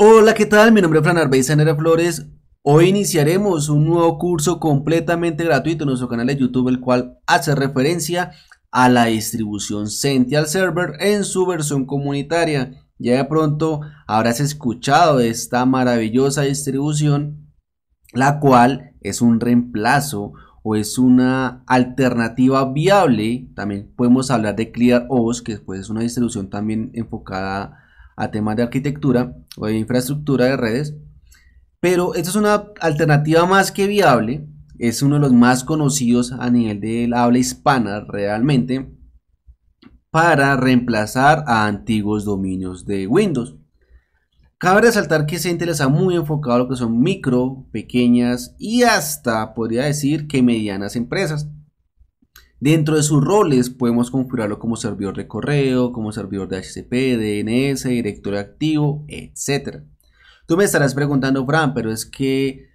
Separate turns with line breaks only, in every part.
Hola, ¿qué tal? Mi nombre es Fran Arbey Flores. Hoy iniciaremos un nuevo curso completamente gratuito en nuestro canal de YouTube, el cual hace referencia a la distribución Sential Server en su versión comunitaria. Ya de pronto habrás escuchado de esta maravillosa distribución, la cual es un reemplazo o es una alternativa viable. También podemos hablar de ClearOS, que pues, es una distribución también enfocada a temas de arquitectura o de infraestructura de redes. Pero esta es una alternativa más que viable, es uno de los más conocidos a nivel del habla hispana realmente para reemplazar a antiguos dominios de Windows. Cabe resaltar que se está muy enfocado a lo que son micro, pequeñas y hasta podría decir que medianas empresas. Dentro de sus roles podemos configurarlo como servidor de correo, como servidor de HCP, DNS, director activo, etc. Tú me estarás preguntando, Fran, pero es que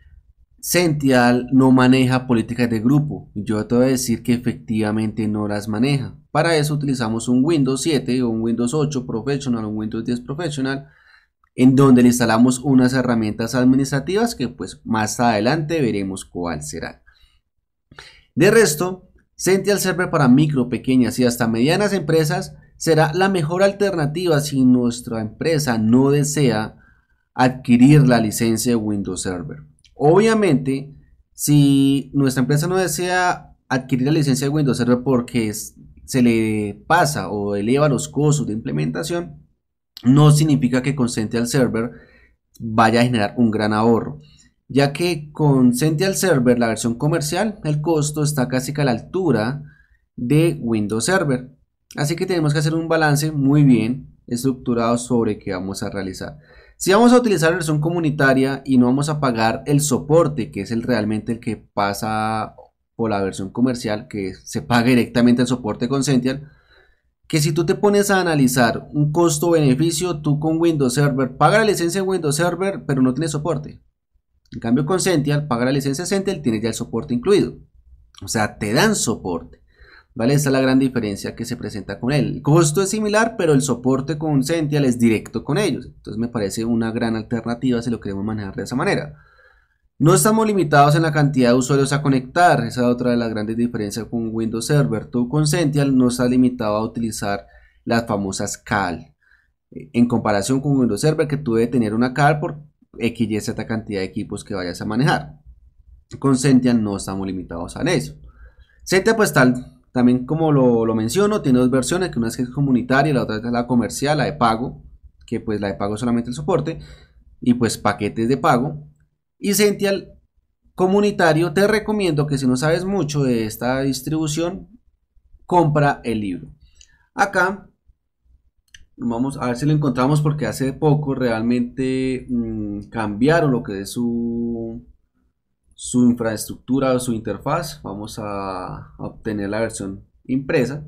Sential no maneja políticas de grupo. Yo te voy a decir que efectivamente no las maneja. Para eso utilizamos un Windows 7 o un Windows 8 Professional un Windows 10 Professional en donde le instalamos unas herramientas administrativas que pues más adelante veremos cuál será. De resto, Sential Server para micro, pequeñas y hasta medianas empresas será la mejor alternativa si nuestra empresa no desea adquirir la licencia de Windows Server. Obviamente, si nuestra empresa no desea adquirir la licencia de Windows Server porque se le pasa o eleva los costos de implementación, no significa que con Sential Server vaya a generar un gran ahorro ya que con Sential Server, la versión comercial, el costo está casi a la altura de Windows Server. Así que tenemos que hacer un balance muy bien estructurado sobre qué vamos a realizar. Si vamos a utilizar la versión comunitaria y no vamos a pagar el soporte, que es el realmente el que pasa por la versión comercial, que se paga directamente el soporte con Sential, que si tú te pones a analizar un costo-beneficio, tú con Windows Server, paga la licencia de Windows Server, pero no tiene soporte. En cambio, con Sential, paga la licencia Cential, tienes ya el soporte incluido. O sea, te dan soporte. ¿Vale? Esa es la gran diferencia que se presenta con él. El costo es similar, pero el soporte con Sential es directo con ellos. Entonces me parece una gran alternativa si lo queremos manejar de esa manera. No estamos limitados en la cantidad de usuarios a conectar, esa es otra de las grandes diferencias con Windows Server. Tú con Sential no estás limitado a utilizar las famosas CAL. Eh, en comparación con Windows Server, que tú debes tener una CAL por X y cantidad de equipos que vayas a manejar. Con Sentia no estamos limitados a eso. Sentia pues tal, también como lo, menciono, tiene dos versiones, que una es que es comunitaria, la otra es la comercial, la de pago, que pues la de pago es solamente el soporte, y pues paquetes de pago. Y Sentia comunitario, te recomiendo que si no sabes mucho de esta distribución, compra el libro. Acá Vamos a ver si lo encontramos porque hace poco realmente mm, cambiaron lo que es su, su infraestructura o su interfaz. Vamos a, obtener la versión impresa.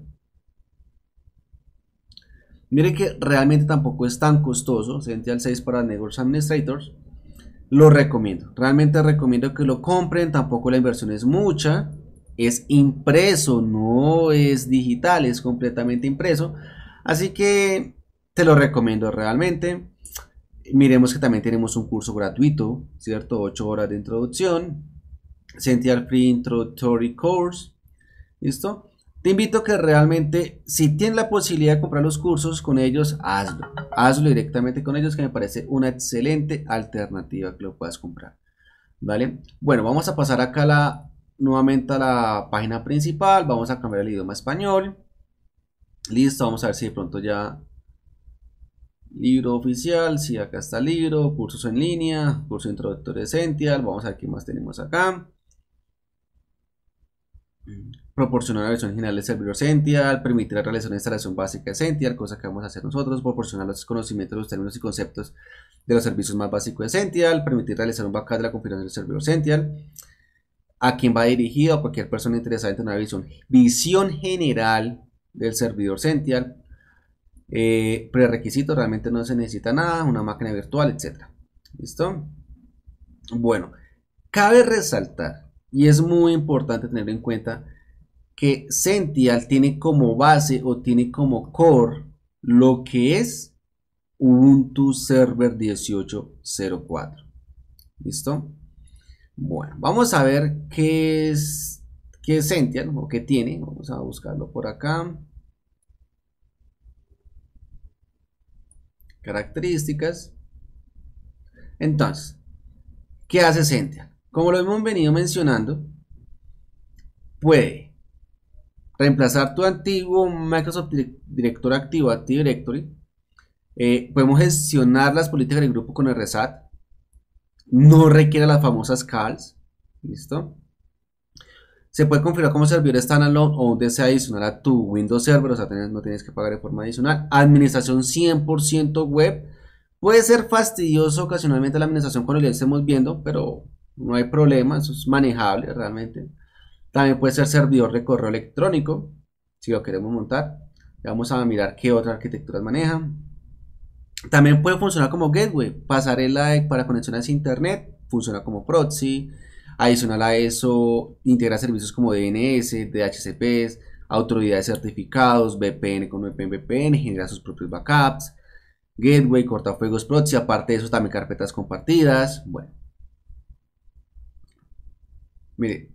Mire que realmente tampoco es tan costoso. al 6 para Network Administrators. Lo recomiendo. Realmente recomiendo que lo compren. Tampoco la inversión es mucha. Es impreso, no es digital, es completamente impreso. Así que te lo recomiendo realmente. Miremos que también tenemos un curso gratuito, ¿cierto? 8 horas de introducción. Central Free Introductory Course. ¿Listo? Te invito que realmente, si tienes la posibilidad de comprar los cursos con ellos, hazlo. Hazlo directamente con ellos, que me parece una excelente alternativa que lo puedas comprar. ¿Vale? Bueno, vamos a pasar acá nuevamente a la página principal. Vamos a cambiar el idioma español. Listo, vamos a ver si de pronto ya libro oficial, si acá está el libro, cursos en línea, curso introductorio de Essential, vamos a ver qué más tenemos acá. Proporcionar la versión general del servidor Essential, permitir la realización instalación básica de Essential, cosa que vamos a hacer nosotros, proporcionar los conocimientos, los términos y conceptos de los servicios más básicos de Essential, permitir realizar un backup de la configuración del servidor Essential, a quién va dirigido, a cualquier persona interesada en tener una visión, visión general del servidor Sential. Eh, prerequisitos, realmente no se necesita nada, una máquina virtual, etcétera. ¿Listo? Bueno, cabe resaltar, y es muy importante tener en cuenta, que Sential tiene como base o tiene como core lo que es Ubuntu Server 18.04. ¿Listo? Bueno, vamos a ver qué es que es Sentian o que tiene. Vamos a buscarlo por acá. Características. Entonces, ¿qué hace Sentian? Como lo hemos venido mencionando, puede reemplazar tu antiguo Microsoft Director Activo, Active Directory. Eh, podemos gestionar las políticas del grupo con el RSAT. No requiere las famosas CALS. ¿Listo? Se puede configurar como servidor standalone o donde sea adicional a tu Windows Server, o sea, no tienes que pagar de forma adicional. Administración 100% web. Puede ser fastidioso ocasionalmente la administración cuando ya estemos viendo, pero no hay problema, eso es manejable realmente. También puede ser servidor de correo electrónico, si lo queremos montar. Vamos a mirar qué otras arquitecturas manejan. También puede funcionar como gateway, Pasar el like para conexiones a internet, funciona como proxy, Adicional a eso, integra servicios como DNS, DHCPs, autoridades certificados, VPN con VPN, VPN, genera sus propios backups, gateway, cortafuegos proxy, aparte de eso también carpetas compartidas, bueno. Mire,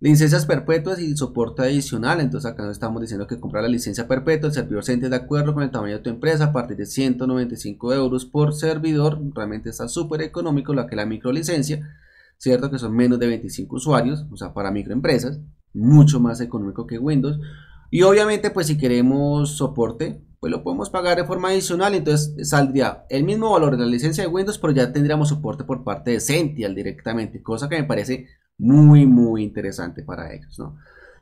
licencias perpetuas y soporte adicional, entonces acá nos estamos diciendo que comprar la licencia perpetua, el servidor se de acuerdo con el tamaño de tu empresa a partir de 195 euros por servidor, realmente está súper económico lo que la microlicencia ¿cierto? Que son menos de 25 usuarios, o sea, para microempresas, mucho más económico que Windows. Y obviamente, pues si queremos soporte, pues lo podemos pagar de forma adicional, entonces saldría el mismo valor de la licencia de Windows, pero ya tendríamos soporte por parte de Sential directamente, cosa que me parece muy, muy interesante para ellos, ¿no?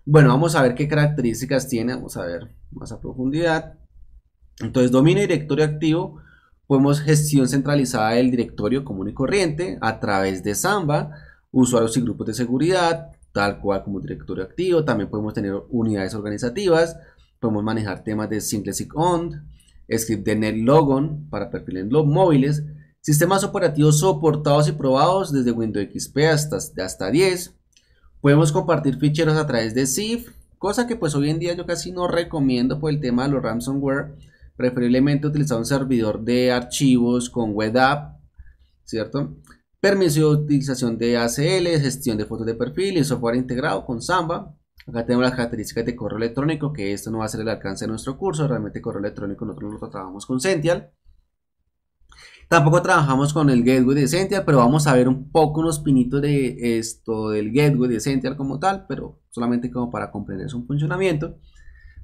Bueno, vamos a ver qué características tiene, vamos a ver más a profundidad. Entonces, dominio directorio activo, Podemos gestión centralizada del directorio común y corriente a través de Samba, usuarios y grupos de seguridad, tal cual como directorio activo. También podemos tener unidades organizativas, podemos manejar temas de Simple on, script de NetLogon para perfiles móviles, sistemas operativos soportados y probados desde Windows XP hasta, hasta 10. Podemos compartir ficheros a través de SIF, cosa que pues hoy en día yo casi no recomiendo por el tema de los ransomware preferiblemente utilizar un servidor de archivos con web ¿cierto? Permiso de utilización de ACL, gestión de fotos de perfil y software integrado con Samba. Acá tenemos las características de correo electrónico, que esto no va a ser el alcance de nuestro curso, realmente correo electrónico nosotros lo trabajamos con Sential. Tampoco trabajamos con el gateway de Sential, pero vamos a ver un poco unos pinitos de esto del gateway de Sential como tal, pero solamente como para comprender su funcionamiento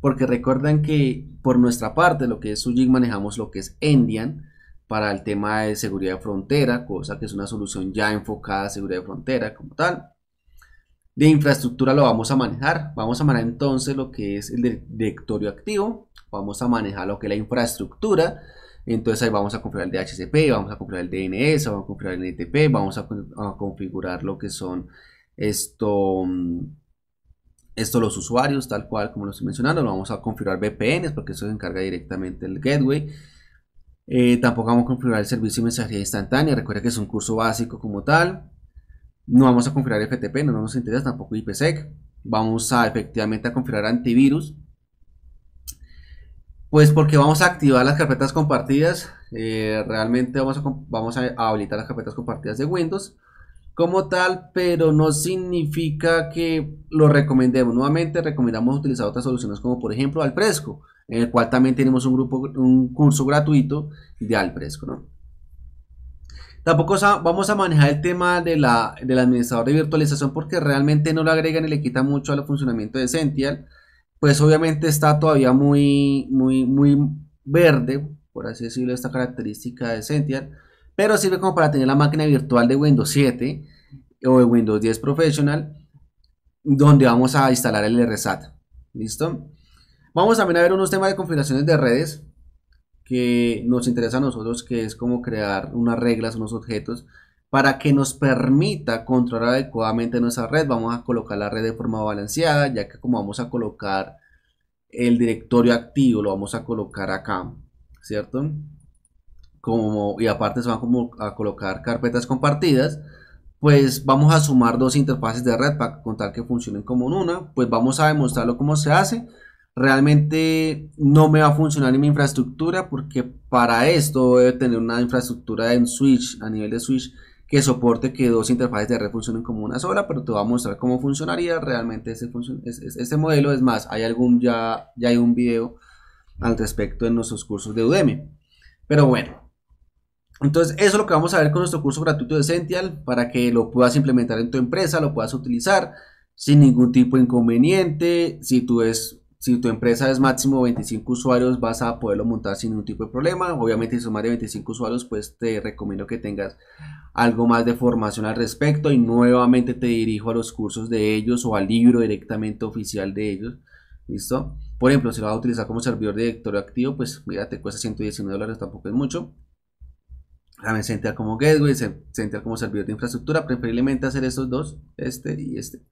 porque recuerden que por nuestra parte, lo que es UGIC, manejamos lo que es Endian para el tema de seguridad de frontera, cosa que es una solución ya enfocada a seguridad de frontera como tal. De infraestructura lo vamos a manejar. Vamos a manejar entonces lo que es el directorio activo. Vamos a manejar lo que es la infraestructura. Entonces ahí vamos a configurar el DHCP, vamos a configurar el DNS, vamos a configurar el NTP, vamos a, a configurar lo que son esto mm, esto los usuarios, tal cual como lo estoy mencionando, lo vamos a configurar VPNs porque eso se encarga directamente el gateway. Eh, tampoco vamos a configurar el servicio de mensajería instantánea, recuerda que es un curso básico como tal. No vamos a configurar FTP, no nos interesa tampoco IPsec. Vamos a efectivamente a configurar antivirus. Pues porque vamos a activar las carpetas compartidas. Eh, realmente vamos vamos a habilitar las carpetas compartidas de Windows como tal, pero no significa que lo recomendemos. Nuevamente recomendamos utilizar otras soluciones como por ejemplo Alpresco, en el cual también tenemos un grupo, un curso gratuito de Alpresco. ¿no? Tampoco vamos a manejar el tema de del administrador de virtualización porque realmente no lo agregan y le quita mucho al funcionamiento de Cential. Pues obviamente está todavía muy, muy, muy verde, por así decirlo, esta característica de Cential pero sirve como para tener la máquina virtual de Windows 7 o de Windows 10 Professional, donde vamos a instalar el RSAT. ¿Listo? Vamos también a ver unos temas de configuraciones de redes que nos interesa a nosotros, que es como crear unas reglas, unos objetos, para que nos permita controlar adecuadamente nuestra red. Vamos a colocar la red de forma balanceada, ya que como vamos a colocar el directorio activo, lo vamos a colocar acá, ¿cierto? y aparte se van como a colocar carpetas compartidas, pues vamos a sumar dos interfaces de red para contar que funcionen como en una, pues vamos a demostrarlo cómo se hace. Realmente no me va a funcionar en mi infraestructura porque para esto debe tener una infraestructura en switch, a nivel de switch, que soporte que dos interfaces de red funcionen como una sola, pero te voy a mostrar cómo funcionaría realmente ese, este modelo. Es más, hay algún ya, ya hay un video al respecto en nuestros cursos de Udemy. Pero bueno, entonces, eso es lo que vamos a ver con nuestro curso gratuito de Sential para que lo puedas implementar en tu empresa, lo puedas utilizar sin ningún tipo de inconveniente. Si tú es si tu empresa es máximo 25 usuarios, vas a poderlo montar sin ningún tipo de problema. Obviamente, si son más de 25 usuarios, pues te recomiendo que tengas algo más de formación al respecto. Y nuevamente te dirijo a los cursos de ellos o al libro directamente oficial de ellos. ¿Listo? Por ejemplo, si lo vas a utilizar como servidor de directorio activo, pues mira, te cuesta 119 dólares, tampoco es mucho se entera como Gateway, sentía como servidor de infraestructura, preferiblemente hacer estos dos, este y este,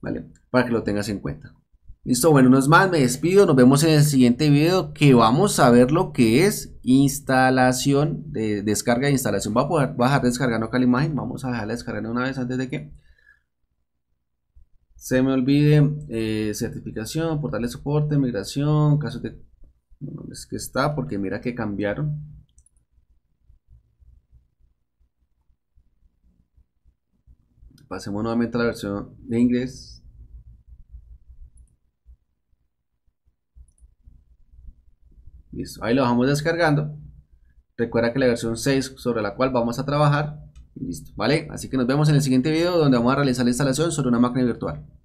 ¿vale? Para que lo tengas en cuenta. Listo, bueno, no es más, me despido, nos vemos en el siguiente video que vamos a ver lo que es instalación de descarga e instalación. Va a poder bajar descargando acá la imagen, vamos a dejarla descargando una vez antes de que se me olvide eh, certificación, portal de soporte, migración, caso de... No es que está, porque mira que cambiaron. Pasemos nuevamente a la versión de inglés. Listo, ahí lo vamos descargando. Recuerda que la versión 6 sobre la cual vamos a trabajar. Listo, ¿vale? Así que nos vemos en el siguiente video donde vamos a realizar la instalación sobre una máquina virtual.